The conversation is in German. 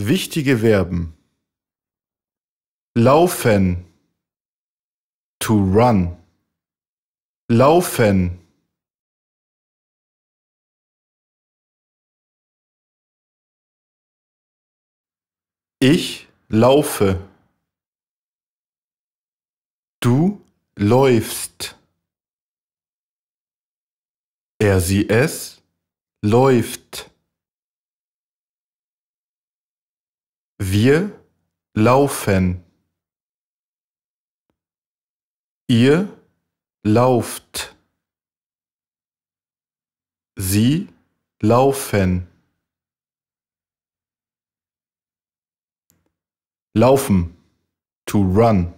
Wichtige Verben. Laufen. To run. Laufen. Ich laufe. Du läufst. Er sie es läuft. Wir laufen. Ihr lauft. Sie laufen. Laufen. To run.